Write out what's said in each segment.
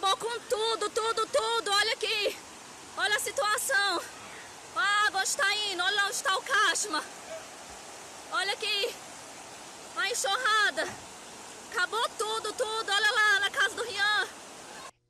Acabou com tudo, tudo, tudo. Olha aqui. Olha a situação. A ah, água está indo. Olha onde está o Cashma. Olha aqui. A enxurrada. Acabou tudo, tudo. Olha lá na casa do Rian.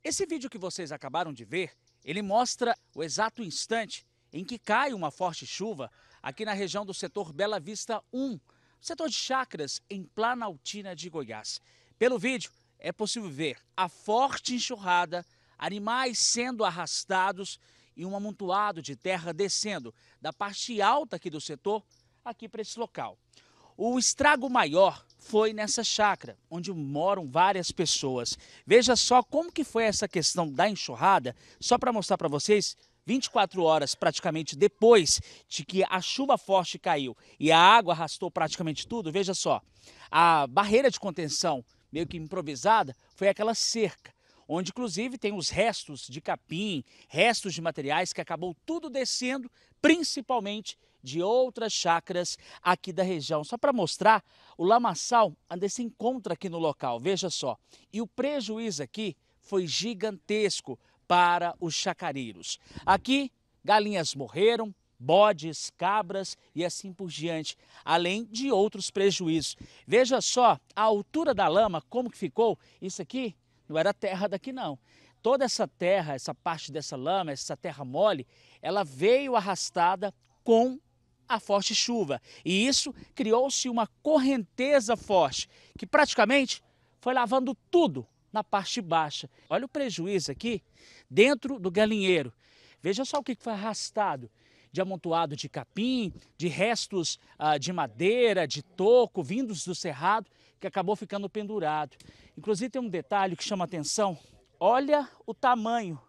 Esse vídeo que vocês acabaram de ver, ele mostra o exato instante em que cai uma forte chuva aqui na região do setor Bela Vista 1, setor de chacras em Planaltina de Goiás. Pelo vídeo, é possível ver a forte enxurrada, animais sendo arrastados e um amontoado de terra descendo da parte alta aqui do setor aqui para esse local. O estrago maior foi nessa chácara, onde moram várias pessoas. Veja só como que foi essa questão da enxurrada, só para mostrar para vocês, 24 horas praticamente depois de que a chuva forte caiu e a água arrastou praticamente tudo, veja só, a barreira de contenção meio que improvisada, foi aquela cerca, onde inclusive tem os restos de capim, restos de materiais que acabou tudo descendo, principalmente de outras chácaras aqui da região. Só para mostrar, o lamaçal ainda se encontra aqui no local, veja só. E o prejuízo aqui foi gigantesco para os chacareiros. Aqui, galinhas morreram, bodes, cabras e assim por diante, além de outros prejuízos. Veja só a altura da lama, como que ficou. Isso aqui não era terra daqui não. Toda essa terra, essa parte dessa lama, essa terra mole, ela veio arrastada com a forte chuva. E isso criou-se uma correnteza forte, que praticamente foi lavando tudo na parte baixa. Olha o prejuízo aqui dentro do galinheiro. Veja só o que foi arrastado de amontoado de capim, de restos ah, de madeira, de toco, vindos do cerrado, que acabou ficando pendurado. Inclusive tem um detalhe que chama atenção. Olha o tamanho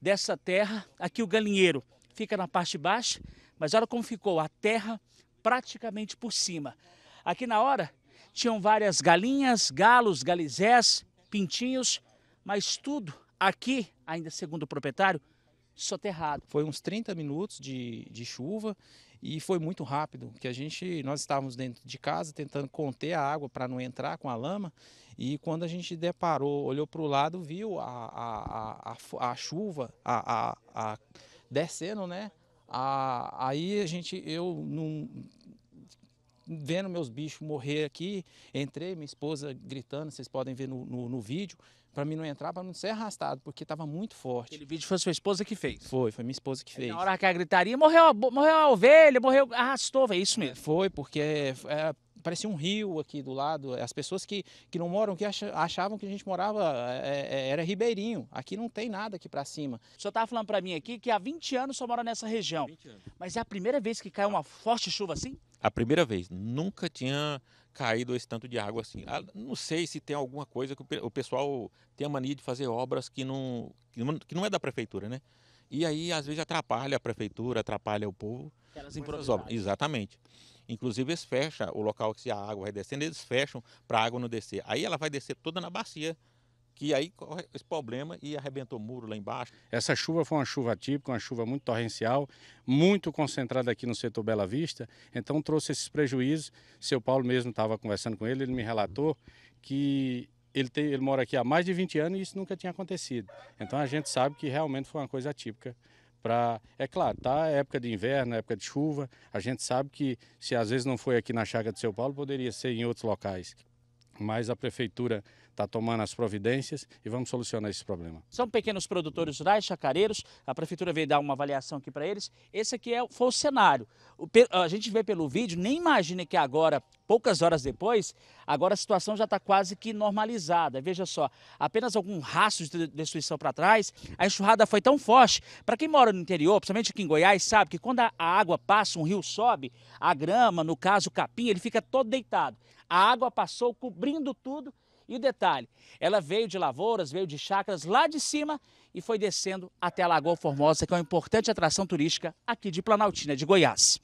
dessa terra. Aqui o galinheiro fica na parte baixa, mas olha como ficou a terra praticamente por cima. Aqui na hora tinham várias galinhas, galos, galizés, pintinhos, mas tudo aqui, ainda segundo o proprietário, soterrado. Foi uns 30 minutos de, de chuva e foi muito rápido, que a gente nós estávamos dentro de casa tentando conter a água para não entrar com a lama e quando a gente deparou, olhou para o lado, viu a, a, a, a chuva a, a, a descendo, né? A, aí a gente, eu não, vendo meus bichos morrer aqui, entrei, minha esposa gritando, vocês podem ver no, no, no vídeo, para mim não entrar, para não ser arrastado, porque estava muito forte. Aquele vídeo foi sua esposa que fez? Foi, foi minha esposa que fez. Na hora que a gritaria, morreu, morreu a ovelha, morreu, arrastou, é isso mesmo? Foi, porque é, é, parecia um rio aqui do lado. As pessoas que, que não moram aqui achavam que a gente morava, é, é, é, era ribeirinho. Aqui não tem nada aqui para cima. O senhor estava falando para mim aqui que há 20 anos só mora nessa região. Mas é a primeira vez que cai uma forte chuva assim? a primeira vez. Nunca tinha caído esse tanto de água assim. Ah, não sei se tem alguma coisa que o pessoal tem a mania de fazer obras que não, que não é da prefeitura, né? E aí, às vezes, atrapalha a prefeitura, atrapalha o povo. Elas obras. Exatamente. Inclusive, eles fecham o local que a água vai descendo, eles fecham para a água não descer. Aí ela vai descer toda na bacia que aí corre esse problema e arrebentou o muro lá embaixo. Essa chuva foi uma chuva típica, uma chuva muito torrencial, muito concentrada aqui no setor Bela Vista, então trouxe esses prejuízos. Seu Paulo mesmo estava conversando com ele, ele me relatou que ele, tem, ele mora aqui há mais de 20 anos e isso nunca tinha acontecido. Então a gente sabe que realmente foi uma coisa típica para. É claro, tá é época de inverno, época de chuva. A gente sabe que se às vezes não foi aqui na chácara de São Paulo, poderia ser em outros locais. Mas a prefeitura está tomando as providências e vamos solucionar esse problema. São pequenos produtores rurais, chacareiros, a prefeitura veio dar uma avaliação aqui para eles. Esse aqui é, foi o cenário. O, a gente vê pelo vídeo, nem imagina que agora, poucas horas depois, agora a situação já está quase que normalizada. Veja só, apenas algum rastro de destruição para trás, a enxurrada foi tão forte. Para quem mora no interior, principalmente aqui em Goiás, sabe que quando a água passa, um rio sobe, a grama, no caso o capim, ele fica todo deitado. A água passou cobrindo tudo e o detalhe, ela veio de lavouras, veio de chacras lá de cima e foi descendo até a Lagoa Formosa, que é uma importante atração turística aqui de Planaltina, de Goiás.